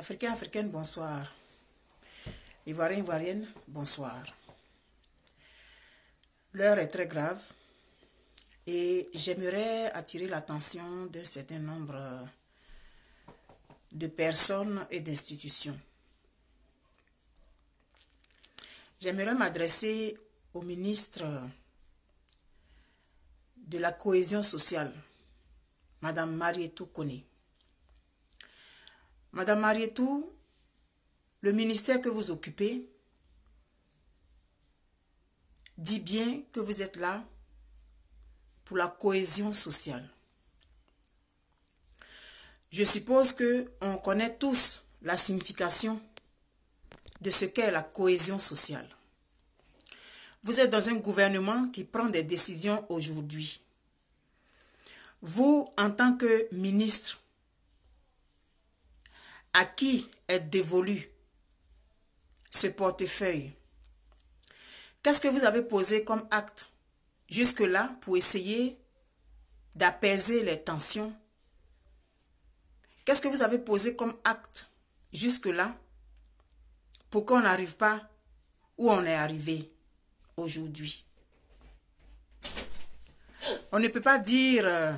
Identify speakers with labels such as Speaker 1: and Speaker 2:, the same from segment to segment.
Speaker 1: Africains, Africaines, bonsoir. Ivoiriens, Ivoiriennes, bonsoir. L'heure est très grave et j'aimerais attirer l'attention d'un certain nombre de personnes et d'institutions. J'aimerais m'adresser au ministre de la cohésion sociale, Madame Marie Toukoné. Madame Marietou, le ministère que vous occupez dit bien que vous êtes là pour la cohésion sociale. Je suppose que connaît tous la signification de ce qu'est la cohésion sociale. Vous êtes dans un gouvernement qui prend des décisions aujourd'hui. Vous, en tant que ministre, à qui est dévolu ce portefeuille Qu'est-ce que vous avez posé comme acte jusque-là pour essayer d'apaiser les tensions Qu'est-ce que vous avez posé comme acte jusque-là pour qu'on n'arrive pas où on est arrivé aujourd'hui On ne peut pas dire, euh,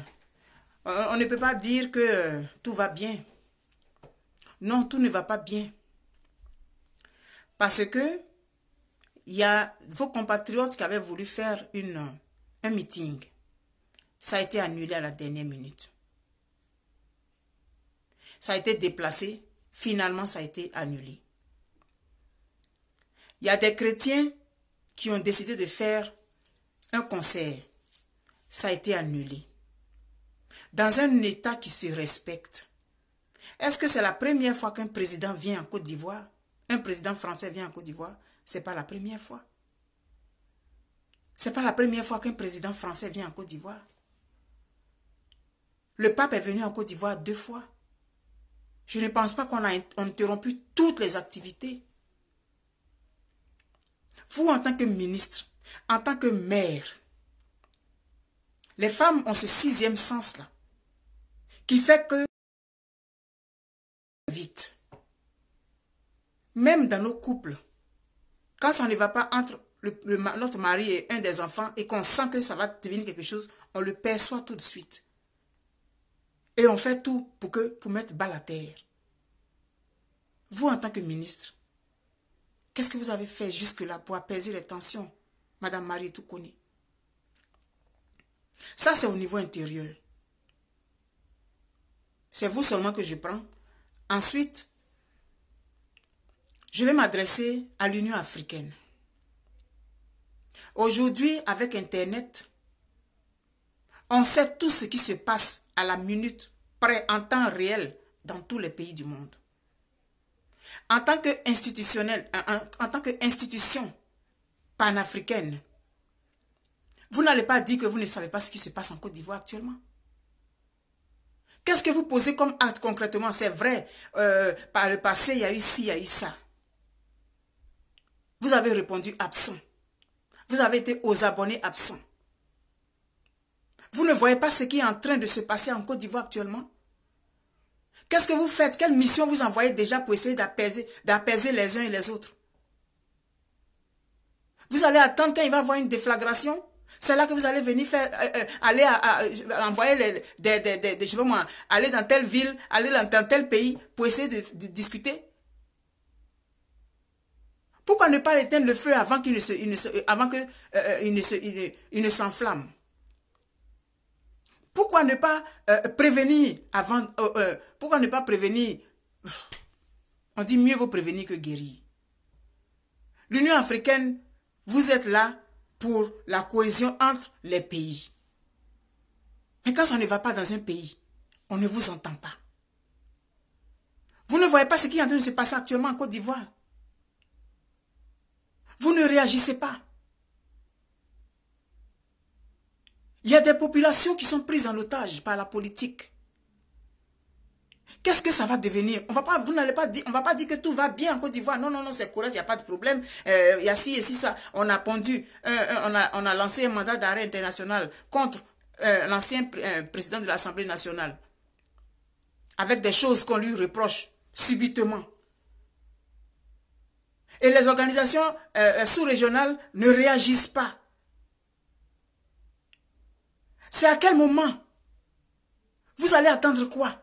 Speaker 1: on ne peut pas dire que tout va bien non, tout ne va pas bien. Parce que il y a vos compatriotes qui avaient voulu faire une, un meeting. Ça a été annulé à la dernière minute. Ça a été déplacé. Finalement, ça a été annulé. Il y a des chrétiens qui ont décidé de faire un concert. Ça a été annulé. Dans un État qui se respecte, est-ce que c'est la première fois qu'un président vient en Côte d'Ivoire Un président français vient en Côte d'Ivoire C'est pas la première fois. C'est pas la première fois qu'un président français vient en Côte d'Ivoire. Le pape est venu en Côte d'Ivoire deux fois. Je ne pense pas qu'on a interrompu toutes les activités. Vous, en tant que ministre, en tant que maire, les femmes ont ce sixième sens-là qui fait que Même dans nos couples, quand ça ne va pas entre notre mari et un des enfants et qu'on sent que ça va devenir quelque chose, on le perçoit tout de suite. Et on fait tout pour, que, pour mettre bas la terre. Vous, en tant que ministre, qu'est-ce que vous avez fait jusque-là pour apaiser les tensions, Madame Marie connaît. Ça, c'est au niveau intérieur. C'est vous seulement que je prends. Ensuite, je vais m'adresser à l'Union africaine. Aujourd'hui, avec Internet, on sait tout ce qui se passe à la minute près en temps réel dans tous les pays du monde. En tant en tant qu'institution panafricaine, vous n'allez pas dire que vous ne savez pas ce qui se passe en Côte d'Ivoire actuellement. Qu'est-ce que vous posez comme acte concrètement C'est vrai, euh, par le passé, il y a eu ci, il y a eu ça. Vous avez répondu absent. Vous avez été aux abonnés absents. Vous ne voyez pas ce qui est en train de se passer en Côte d'Ivoire actuellement Qu'est-ce que vous faites Quelle mission vous envoyez déjà pour essayer d'apaiser, d'apaiser les uns et les autres Vous allez attendre quand il va y avoir une déflagration c'est là que vous allez venir faire, euh, euh, aller euh, envoyer des, je aller dans telle ville, aller dans, tel pays pour essayer de discuter. Pourquoi ne pas éteindre le feu avant qu'il ne euh, avant que, euh, euh, il ne il, ne s'enflamme Pourquoi ne pas prévenir avant Pourquoi ne pas prévenir On dit mieux vous prévenir que guérir. L'Union africaine, vous êtes là pour la cohésion entre les pays. Mais quand on ne va pas dans un pays, on ne vous entend pas. Vous ne voyez pas ce qui est en train de se passer actuellement en Côte d'Ivoire. Vous ne réagissez pas. Il y a des populations qui sont prises en otage par la politique. Qu'est-ce que ça va devenir On va pas, vous n'allez pas dire, on va pas dire que tout va bien en Côte d'Ivoire. Non, non, non, c'est correct, il n'y a pas de problème. Euh, il y a ci et si ça. On a pendu, euh, euh, on, a, lancé un mandat d'arrêt international contre l'ancien président de l'Assemblée nationale. Avec des choses qu'on lui reproche subitement. Et les organisations euh, euh, sous-régionales ne réagissent pas. C'est à quel moment Vous allez attendre quoi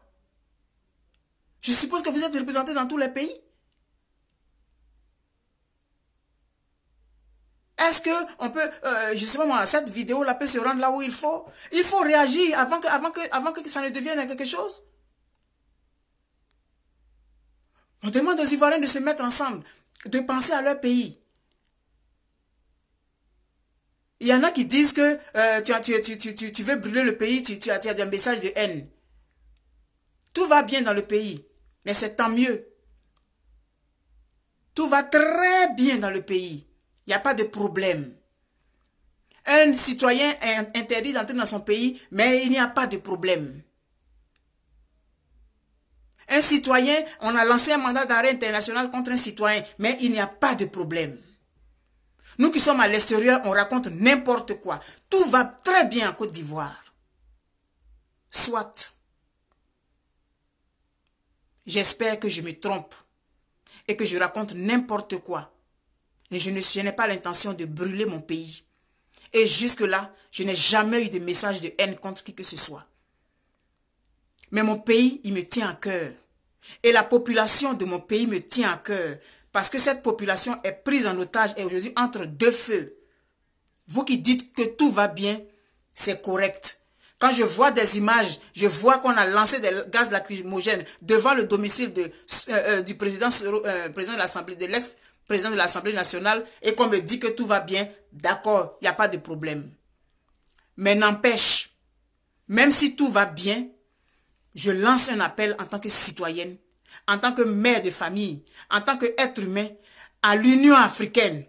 Speaker 1: Je suppose que vous êtes représenté dans tous les pays. Est-ce que on peut, euh, je sais pas moi, cette vidéo-là peut se rendre là où il faut Il faut réagir avant que, avant que, avant que ça ne devienne quelque chose. On demande aux Ivoiriens de se mettre ensemble de penser à leur pays. Il y en a qui disent que euh, tu, tu, tu, veux brûler le pays, tu, as un message de haine. Tout va bien dans le pays, mais c'est tant mieux. Tout va très bien dans le pays. Il n'y a pas de problème. Un citoyen est interdit d'entrer dans son pays, mais il n'y a pas de problème. Un citoyen, on a lancé un mandat d'arrêt international contre un citoyen, mais il n'y a pas de problème. Nous qui sommes à l'extérieur, on raconte n'importe quoi. Tout va très bien en Côte d'Ivoire. Soit. J'espère que je me trompe et que je raconte n'importe quoi. Et je n'ai pas l'intention de brûler mon pays. Et jusque-là, je n'ai jamais eu de message de haine contre qui que ce soit. Mais mon pays, il me tient à cœur. Et la population de mon pays me tient à cœur. Parce que cette population est prise en otage et aujourd'hui entre deux feux. Vous qui dites que tout va bien, c'est correct. Quand je vois des images, je vois qu'on a lancé des gaz lacrymogènes devant le domicile euh, euh, du président, euh, président de l'Assemblée, de l'ex-président de l'Assemblée nationale, et qu'on me dit que tout va bien, d'accord, il n'y a pas de problème. Mais n'empêche, même si tout va bien, je lance un appel en tant que citoyenne, en tant que mère de famille, en tant qu'être humain, à l'Union africaine.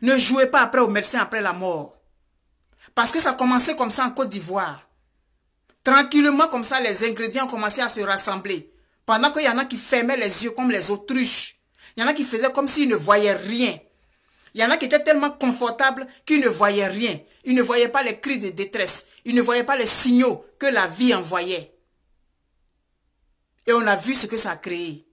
Speaker 1: Ne jouez pas après au médecin après la mort. Parce que ça commençait comme ça en Côte d'Ivoire. Tranquillement comme ça, les ingrédients ont commencé à se rassembler. Pendant qu'il y en a qui fermaient les yeux comme les autruches. Il y en a qui faisaient comme s'ils ne voyaient rien. Il y en a qui étaient tellement confortables qu'ils ne voyaient rien. Ils ne voyaient pas les cris de détresse. Ils ne voyaient pas les signaux que la vie envoyait. Et on a vu ce que ça a créé.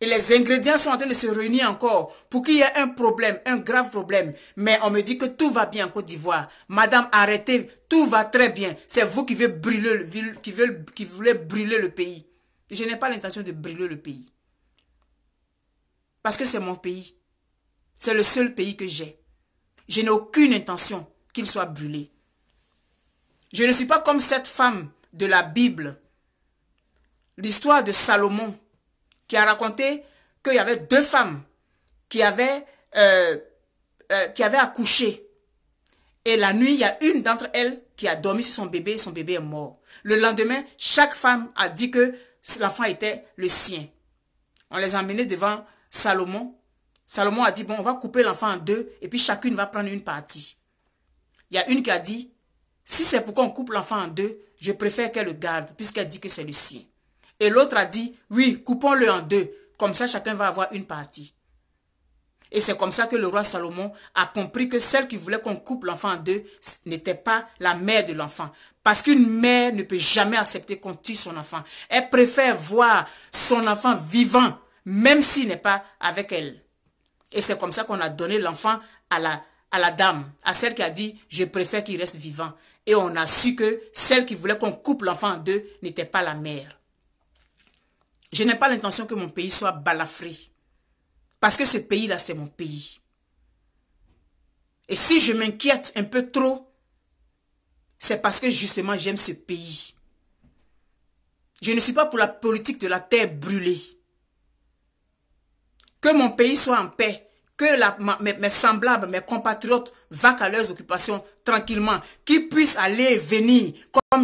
Speaker 1: Et les ingrédients sont en train de se réunir encore pour qu'il y ait un problème, un grave problème. Mais on me dit que tout va bien en Côte d'Ivoire. Madame, arrêtez, tout va très bien. C'est vous qui voulez brûler le, qui brûler le pays. Je n'ai pas l'intention de brûler le pays. Parce que c'est mon pays. C'est le seul pays que j'ai. Je n'ai aucune intention qu'il soit brûlé. Je ne suis pas comme cette femme de la Bible. L'histoire de Salomon qui a raconté qu'il y avait deux femmes qui avaient, euh, euh, qui accouché. Et la nuit, il y a une d'entre elles qui a dormi sur son bébé son bébé est mort. Le lendemain, chaque femme a dit que l'enfant était le sien. On les a menées devant Salomon Salomon a dit, bon, on va couper l'enfant en deux et puis chacune va prendre une partie. Il y a une qui a dit, si c'est pourquoi on coupe l'enfant en deux, je préfère qu'elle le garde puisqu'elle dit que c'est le sien. Et l'autre a dit, oui, coupons-le en deux. Comme ça, chacun va avoir une partie. Et c'est comme ça que le roi Salomon a compris que celle qui voulait qu'on coupe l'enfant en deux n'était pas la mère de l'enfant. Parce qu'une mère ne peut jamais accepter qu'on tue son enfant. Elle préfère voir son enfant vivant, même s'il n'est pas avec elle. Et c'est comme ça qu'on a donné l'enfant à la, à la dame, à celle qui a dit, je préfère qu'il reste vivant. Et on a su que celle qui voulait qu'on coupe l'enfant en deux n'était pas la mère. Je n'ai pas l'intention que mon pays soit balafré. Parce que ce pays-là, c'est mon pays. Et si je m'inquiète un peu trop, c'est parce que justement j'aime ce pays. Je ne suis pas pour la politique de la terre brûlée. Que mon pays soit en paix. Que la, mes, mes, semblables, mes compatriotes vaquent à leurs occupations tranquillement. Qu'ils puissent aller et venir comme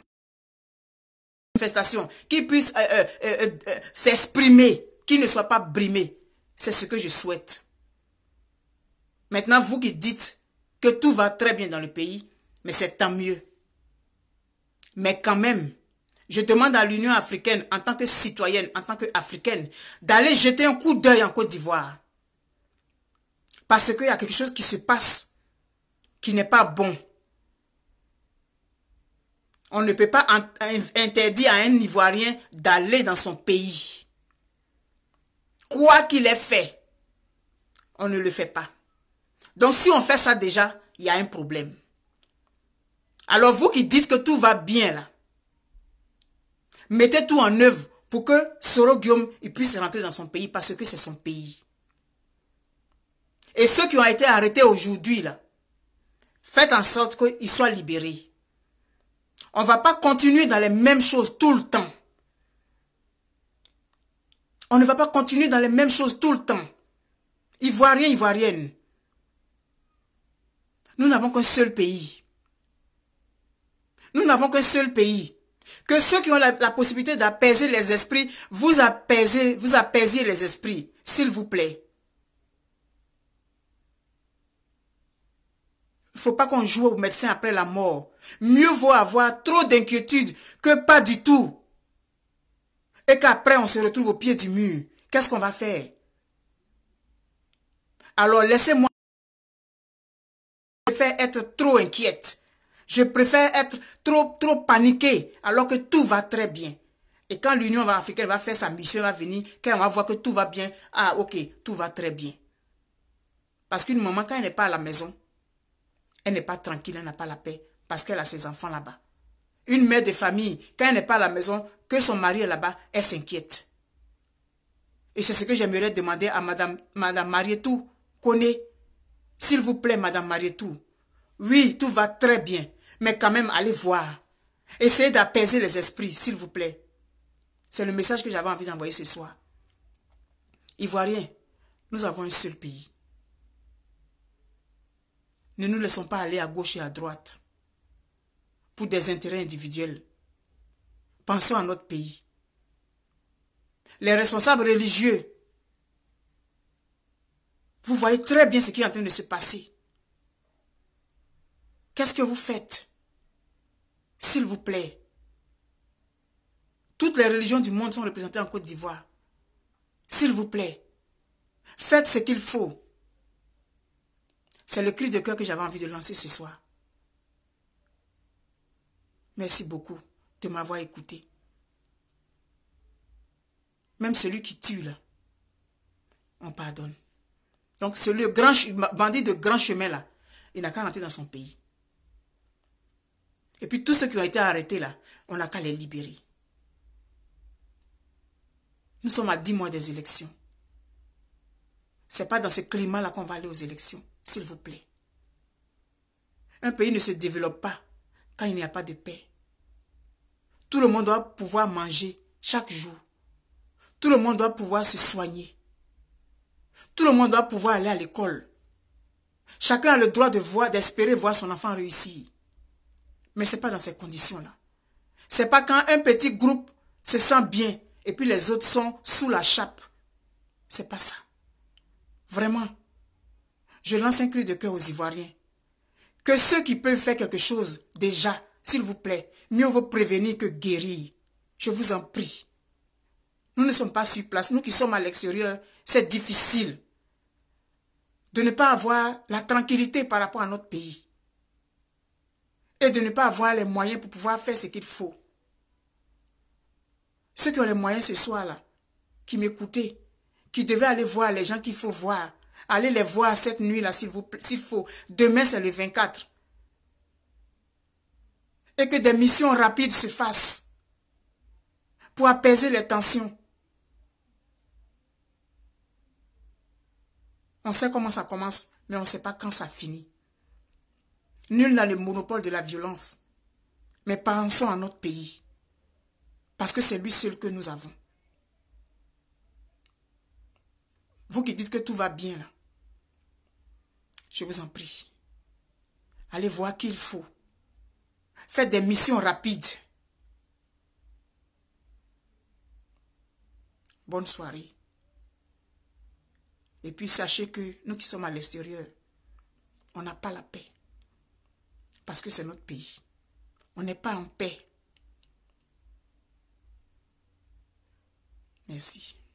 Speaker 1: manifestation. Qu'ils puissent euh, euh, euh, s'exprimer. Qu'ils ne soient pas brimés. C'est ce que je souhaite. Maintenant, vous qui dites que tout va très bien dans le pays, mais c'est tant mieux. Mais quand même, je demande à l'Union africaine, en tant que citoyenne, en tant qu'africaine, d'aller jeter un coup d'œil en Côte d'Ivoire. Parce qu'il y a quelque chose qui se passe qui n'est pas bon. On ne peut pas interdire à un Ivoirien d'aller dans son pays. Quoi qu'il ait fait, on ne le fait pas. Donc si on fait ça déjà, il y a un problème. Alors vous qui dites que tout va bien là, mettez tout en œuvre pour que Soro Guillaume puisse rentrer dans son pays parce que c'est son pays. Et ceux qui ont été arrêtés aujourd'hui, là, faites en sorte qu'ils soient libérés. On ne va pas continuer dans les mêmes choses tout le temps. On ne va pas continuer dans les mêmes choses tout le temps. Ivoirien, Ivoirienne. Nous n'avons qu'un seul pays. Nous n'avons qu'un seul pays. Que ceux qui ont la, possibilité d'apaiser les esprits, vous apaisez, vous apaisiez les esprits, s'il vous plaît. Il faut pas qu'on joue au médecin après la mort. Mieux vaut avoir trop d'inquiétude que pas du tout. Et qu'après on se retrouve au pied du mur. Qu'est-ce qu'on va faire Alors laissez-moi faire être trop inquiète. Je préfère être trop, trop paniqué alors que tout va très bien. Et quand l'Union africaine va faire sa mission, va venir, quand on va voir que tout va bien, ah ok, tout va très bien. Parce qu'une maman, quand elle n'est pas à la maison, elle n'est pas tranquille, elle n'a pas la paix, parce qu'elle a ses enfants là-bas. Une mère de famille, quand elle n'est pas à la maison, que son mari est là-bas, elle s'inquiète. Et c'est ce que j'aimerais demander à Madame, Madame Marietou, connaît. S'il vous plaît, Madame Marietou, oui, tout va très bien mais quand même allez voir. Essayez d'apaiser les esprits, s'il vous plaît. C'est le message que j'avais envie d'envoyer ce soir. Ivoiriens, nous avons un seul pays. Ne nous laissons pas aller à gauche et à droite pour des intérêts individuels. Pensons à notre pays. Les responsables religieux, vous voyez très bien ce qui est en train de se passer. Qu'est-ce que vous faites s'il vous plaît. Toutes les religions du monde sont représentées en Côte d'Ivoire. S'il vous plaît. Faites ce qu'il faut. C'est le cri de cœur que j'avais envie de lancer ce soir. Merci beaucoup de m'avoir écouté. Même celui qui tue, là, on pardonne. Donc, c'est le grand bandit de grand chemin, là. Il n'a qu'à rentrer dans son pays. Et puis tous ceux qui ont été arrêtés là, on n'a qu'à les libérer. Nous sommes à 10 mois des élections. C'est pas dans ce climat-là qu'on va aller aux élections, s'il vous plaît. Un pays ne se développe pas quand il n'y a pas de paix. Tout le monde doit pouvoir manger chaque jour. Tout le monde doit pouvoir se soigner. Tout le monde doit pouvoir aller à l'école. Chacun a le droit de voir, d'espérer voir son enfant réussir. Mais ce n'est pas dans ces conditions-là. Ce n'est pas quand un petit groupe se sent bien et puis les autres sont sous la chape. Ce n'est pas ça. Vraiment. Je lance un cri de cœur aux Ivoiriens. Que ceux qui peuvent faire quelque chose, déjà, s'il vous plaît, mieux vaut prévenir que guérir. Je vous en prie. Nous ne sommes pas sur place. Nous qui sommes à l'extérieur, c'est difficile de ne pas avoir la tranquillité par rapport à notre pays et de ne pas avoir les moyens pour pouvoir faire ce qu'il faut. Ceux qui ont les moyens ce soir-là, qui m'écoutaient, qui devaient aller voir les gens qu'il faut voir, allez les voir cette nuit-là s'il faut. Demain, c'est le 24. Et que des missions rapides se fassent pour apaiser les tensions. On sait comment ça commence, mais on ne sait pas quand ça finit. Nul n'a le monopole de la violence. Mais pensons à notre pays. Parce que c'est lui seul que nous avons. Vous qui dites que tout va bien, je vous en prie. Allez voir qu'il faut. Faites des missions rapides. Bonne soirée. Et puis sachez que nous qui sommes à l'extérieur, on n'a pas la paix parce que c'est notre pays. On n'est pas en paix. Merci.